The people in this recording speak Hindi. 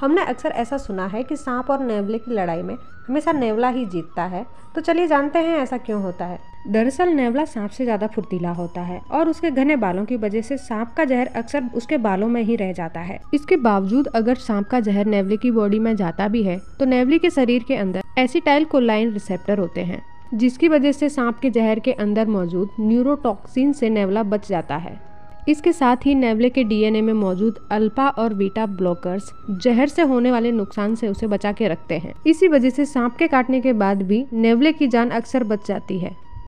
हमने अक्सर ऐसा सुना है कि सांप और नेवले की लड़ाई में हमेशा नेवला ही जीतता है तो चलिए जानते हैं ऐसा क्यों होता है दरअसल नेवला सांप से ज़्यादा फुर्तीला होता है और उसके घने बालों की वजह से सांप का जहर अक्सर उसके बालों में ही रह जाता है इसके बावजूद अगर सांप का जहर नेवले की बॉडी में जाता भी है तो नेवले के शरीर के अंदर एसिटाइल कोलाइन रिसेप्टर होते हैं जिसकी वजह से सांप के जहर के अंदर मौजूद न्यूरोटॉक्सिन से नेवला बच जाता है इसके साथ ही नेवले के डीएनए में मौजूद अल्पा और बीटा ब्लॉकर्स जहर से होने वाले नुकसान से उसे बचा के रखते हैं इसी वजह से सांप के काटने के बाद भी नेवले की जान अक्सर बच जाती है